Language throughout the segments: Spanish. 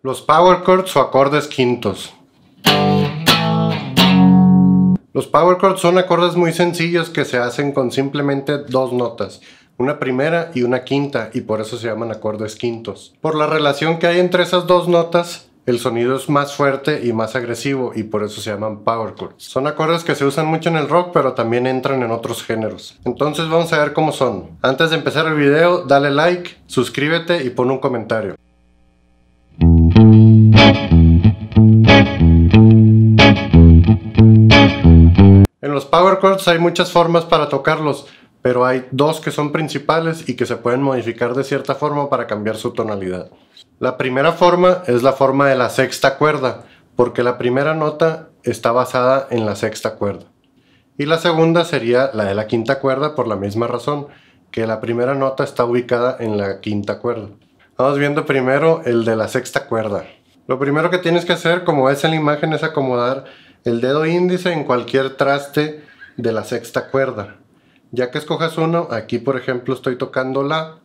Los power chords o acordes quintos. Los power chords son acordes muy sencillos que se hacen con simplemente dos notas, una primera y una quinta, y por eso se llaman acordes quintos. Por la relación que hay entre esas dos notas, el sonido es más fuerte y más agresivo y por eso se llaman power chords. Son acordes que se usan mucho en el rock pero también entran en otros géneros. Entonces vamos a ver cómo son. Antes de empezar el video, dale like, suscríbete y pon un comentario. power chords hay muchas formas para tocarlos, pero hay dos que son principales y que se pueden modificar de cierta forma para cambiar su tonalidad. La primera forma es la forma de la sexta cuerda, porque la primera nota está basada en la sexta cuerda. Y la segunda sería la de la quinta cuerda por la misma razón, que la primera nota está ubicada en la quinta cuerda. Vamos viendo primero el de la sexta cuerda. Lo primero que tienes que hacer, como ves en la imagen, es acomodar el dedo índice en cualquier traste de la sexta cuerda. Ya que escojas uno, aquí por ejemplo estoy tocando la,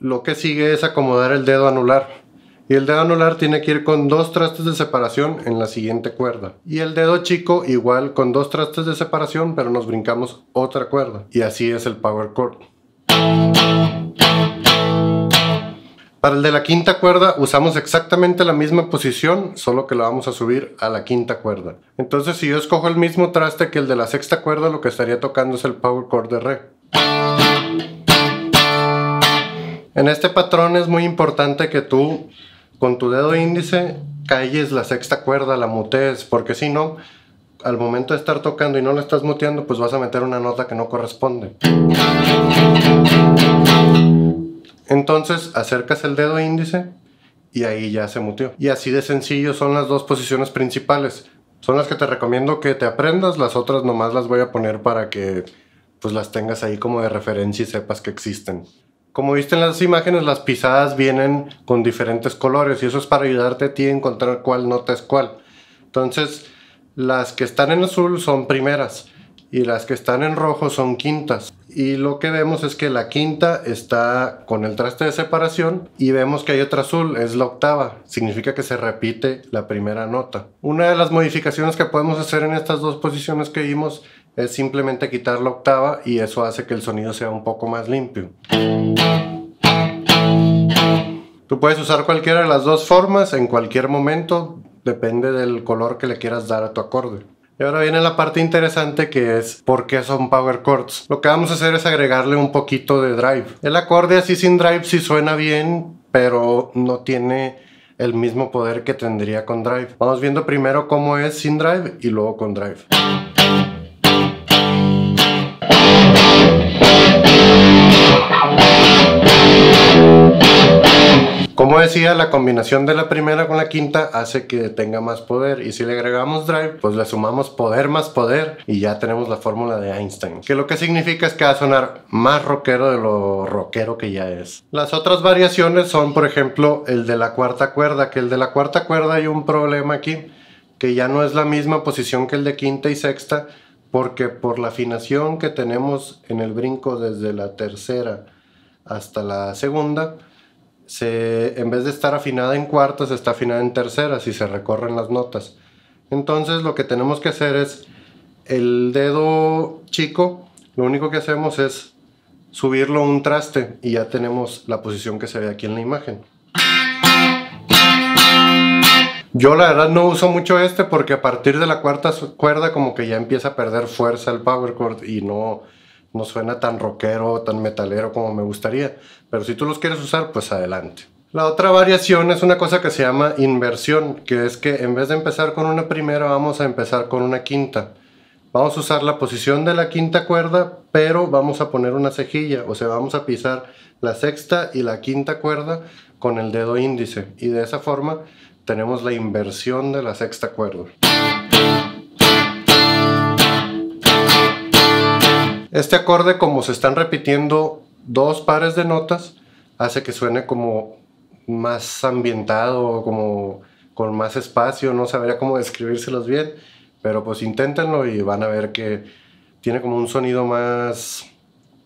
lo que sigue es acomodar el dedo anular. Y el dedo anular tiene que ir con dos trastes de separación en la siguiente cuerda. Y el dedo chico igual con dos trastes de separación, pero nos brincamos otra cuerda. Y así es el power chord. Para el de la quinta cuerda usamos exactamente la misma posición, solo que la vamos a subir a la quinta cuerda. Entonces si yo escojo el mismo traste que el de la sexta cuerda, lo que estaría tocando es el power chord de re. En este patrón es muy importante que tú con tu dedo índice calles la sexta cuerda, la mutees, porque si no, al momento de estar tocando y no la estás muteando, pues vas a meter una nota que no corresponde. Entonces acercas el dedo índice y ahí ya se mutió. Y así de sencillo son las dos posiciones principales. Son las que te recomiendo que te aprendas, las otras nomás las voy a poner para que pues las tengas ahí como de referencia y sepas que existen. Como viste en las imágenes, las pisadas vienen con diferentes colores y eso es para ayudarte a ti a encontrar cuál nota es cuál. Entonces, las que están en azul son primeras y las que están en rojo son quintas. Y lo que vemos es que la quinta está con el traste de separación y vemos que hay otra azul, es la octava. Significa que se repite la primera nota. Una de las modificaciones que podemos hacer en estas dos posiciones que vimos es simplemente quitar la octava y eso hace que el sonido sea un poco más limpio. Tú puedes usar cualquiera de las dos formas en cualquier momento, depende del color que le quieras dar a tu acorde. Y ahora viene la parte interesante que es por qué son power chords. Lo que vamos a hacer es agregarle un poquito de drive. El acorde así sin drive sí suena bien, pero no tiene el mismo poder que tendría con drive. Vamos viendo primero cómo es sin drive y luego con drive. Como decía, la combinación de la primera con la quinta hace que tenga más poder y si le agregamos drive, pues le sumamos poder más poder y ya tenemos la fórmula de Einstein, que lo que significa es que va a sonar más rockero de lo rockero que ya es. Las otras variaciones son, por ejemplo, el de la cuarta cuerda, que el de la cuarta cuerda hay un problema aquí, que ya no es la misma posición que el de quinta y sexta, porque por la afinación que tenemos en el brinco desde la tercera hasta la segunda, se, en vez de estar afinada en cuartas, está afinada en terceras y se recorren las notas. Entonces lo que tenemos que hacer es el dedo chico, lo único que hacemos es subirlo un traste y ya tenemos la posición que se ve aquí en la imagen. Yo la verdad no uso mucho este porque a partir de la cuarta cuerda como que ya empieza a perder fuerza el power chord y no, no suena tan rockero, tan metalero como me gustaría. Pero si tú los quieres usar, pues adelante. La otra variación es una cosa que se llama inversión, que es que en vez de empezar con una primera, vamos a empezar con una quinta. Vamos a usar la posición de la quinta cuerda, pero vamos a poner una cejilla, o sea, vamos a pisar la sexta y la quinta cuerda con el dedo índice. Y de esa forma tenemos la inversión de la sexta cuerda. Este acorde, como se están repitiendo dos pares de notas, hace que suene como más ambientado, como con más espacio, no sabría cómo describírselos bien, pero pues inténtenlo y van a ver que tiene como un sonido más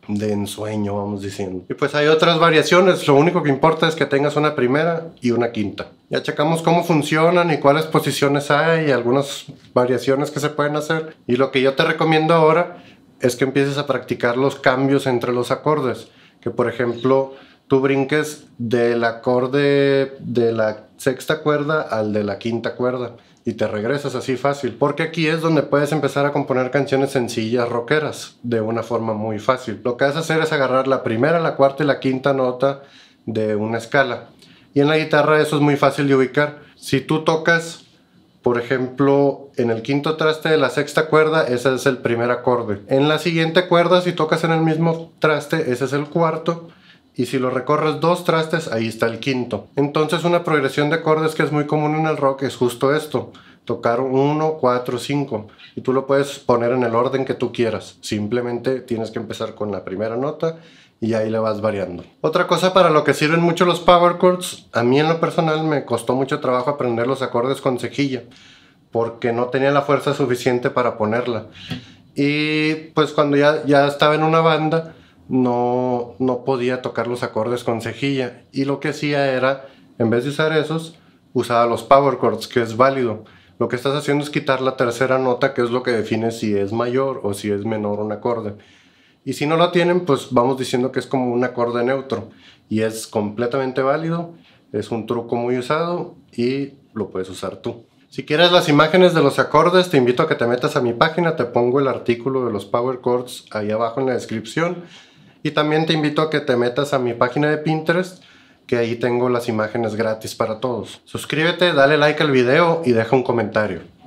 de ensueño, vamos diciendo. Y pues hay otras variaciones, lo único que importa es que tengas una primera y una quinta. Ya checamos cómo funcionan y cuáles posiciones hay, y algunas variaciones que se pueden hacer. Y lo que yo te recomiendo ahora es que empieces a practicar los cambios entre los acordes. Que por ejemplo, tú brinques del acorde de la sexta cuerda al de la quinta cuerda y te regresas así fácil. Porque aquí es donde puedes empezar a componer canciones sencillas, rockeras, de una forma muy fácil. Lo que vas a hacer es agarrar la primera, la cuarta y la quinta nota de una escala. Y en la guitarra eso es muy fácil de ubicar. Si tú tocas por ejemplo, en el quinto traste de la sexta cuerda, ese es el primer acorde. En la siguiente cuerda, si tocas en el mismo traste, ese es el cuarto. Y si lo recorres dos trastes, ahí está el quinto. Entonces una progresión de acordes que es muy común en el rock es justo esto. Tocar 1, 4, 5. Y tú lo puedes poner en el orden que tú quieras. Simplemente tienes que empezar con la primera nota y ahí le vas variando. Otra cosa para lo que sirven mucho los power chords, a mí en lo personal me costó mucho trabajo aprender los acordes con cejilla, porque no tenía la fuerza suficiente para ponerla. Y pues cuando ya, ya estaba en una banda, no, no podía tocar los acordes con cejilla. Y lo que hacía era, en vez de usar esos, usaba los power chords, que es válido. Lo que estás haciendo es quitar la tercera nota, que es lo que define si es mayor o si es menor un acorde. Y si no lo tienen, pues vamos diciendo que es como un acorde neutro. Y es completamente válido, es un truco muy usado y lo puedes usar tú. Si quieres las imágenes de los acordes, te invito a que te metas a mi página, te pongo el artículo de los power chords ahí abajo en la descripción. Y también te invito a que te metas a mi página de Pinterest, que ahí tengo las imágenes gratis para todos. Suscríbete, dale like al video y deja un comentario.